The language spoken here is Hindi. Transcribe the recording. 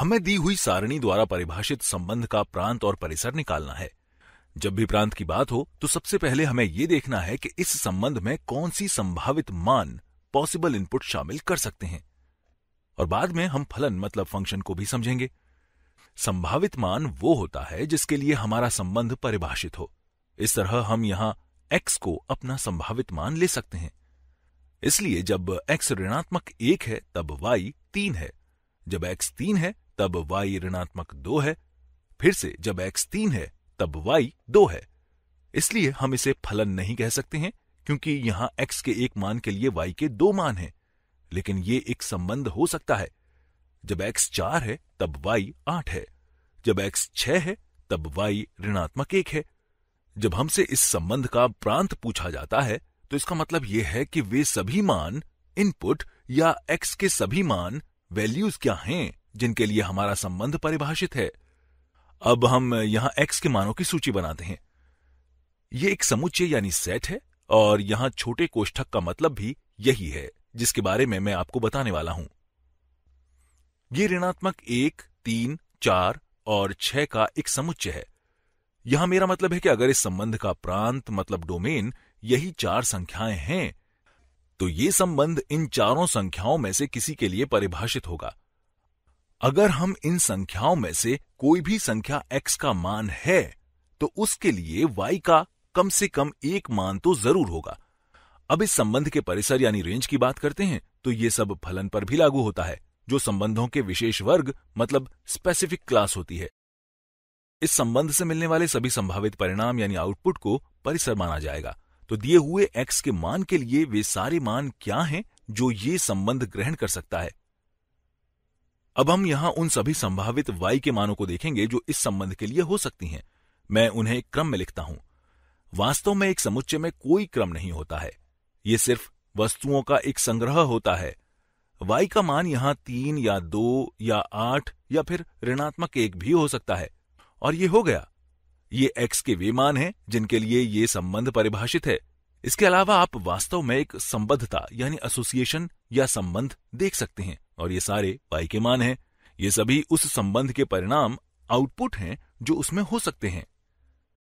हमें दी हुई सारणी द्वारा परिभाषित संबंध का प्रांत और परिसर निकालना है जब भी प्रांत की बात हो तो सबसे पहले हमें यह देखना है कि इस संबंध में कौन सी संभावित मान पॉसिबल इनपुट शामिल कर सकते हैं और बाद में हम फलन मतलब फंक्शन को भी समझेंगे संभावित मान वो होता है जिसके लिए हमारा संबंध परिभाषित हो इस तरह हम यहां x को अपना संभावित मान ले सकते हैं इसलिए जब x ऋणात्मक एक है तब y तीन है जब x तीन है तब y ऋणात्मक दो है फिर से जब x तीन है तब y दो है इसलिए हम इसे फलन नहीं कह सकते हैं क्योंकि यहां x के एक मान के लिए y के दो मान हैं लेकिन ये एक संबंध हो सकता है जब x चार है तब y आठ है जब x छह है तब y ऋणात्मक एक है जब हमसे इस संबंध का प्रांत पूछा जाता है तो इसका मतलब यह है कि वे सभी मान इनपुट या x के सभी मान वैल्यूज क्या हैं जिनके लिए हमारा संबंध परिभाषित है अब हम यहां एक्स के मानों की सूची बनाते हैं ये एक समुच्चय यानी सेट है और यहां छोटे कोष्ठक का मतलब भी यही है जिसके बारे में मैं आपको बताने वाला हूं ये ऋणात्मक एक तीन चार और छह का एक समुच्चय है यहां मेरा मतलब है कि अगर इस संबंध का प्रांत मतलब डोमेन यही चार संख्याएं हैं तो ये संबंध इन चारों संख्याओं में से किसी के लिए परिभाषित होगा अगर हम इन संख्याओं में से कोई भी संख्या x का मान है तो उसके लिए y का कम से कम एक मान तो जरूर होगा अब इस संबंध के परिसर यानी रेंज की बात करते हैं तो ये सब फलन पर भी लागू होता है जो संबंधों के विशेष वर्ग मतलब स्पेसिफिक क्लास होती है इस संबंध से मिलने वाले सभी संभावित परिणाम यानी आउटपुट को परिसर माना जाएगा तो दिए हुए एक्स के मान के लिए वे सारे मान क्या हैं जो ये संबंध ग्रहण कर सकता है अब हम यहां उन सभी संभावित वाई के मानों को देखेंगे जो इस संबंध के लिए हो सकती हैं मैं उन्हें एक क्रम में लिखता हूं वास्तव में एक समुच्चय में कोई क्रम नहीं होता है ये सिर्फ वस्तुओं का एक संग्रह होता है वाई का मान यहां तीन या दो या आठ या फिर ऋणात्मक एक भी हो सकता है और ये हो गया ये एक्स के वे मान है जिनके लिए ये संबंध परिभाषित है इसके अलावा आप वास्तव में एक संबद्धता यानी एसोसिएशन या संबंध देख सकते हैं और ये सारे वाई के मान हैं ये सभी उस संबंध के परिणाम आउटपुट हैं जो उसमें हो सकते हैं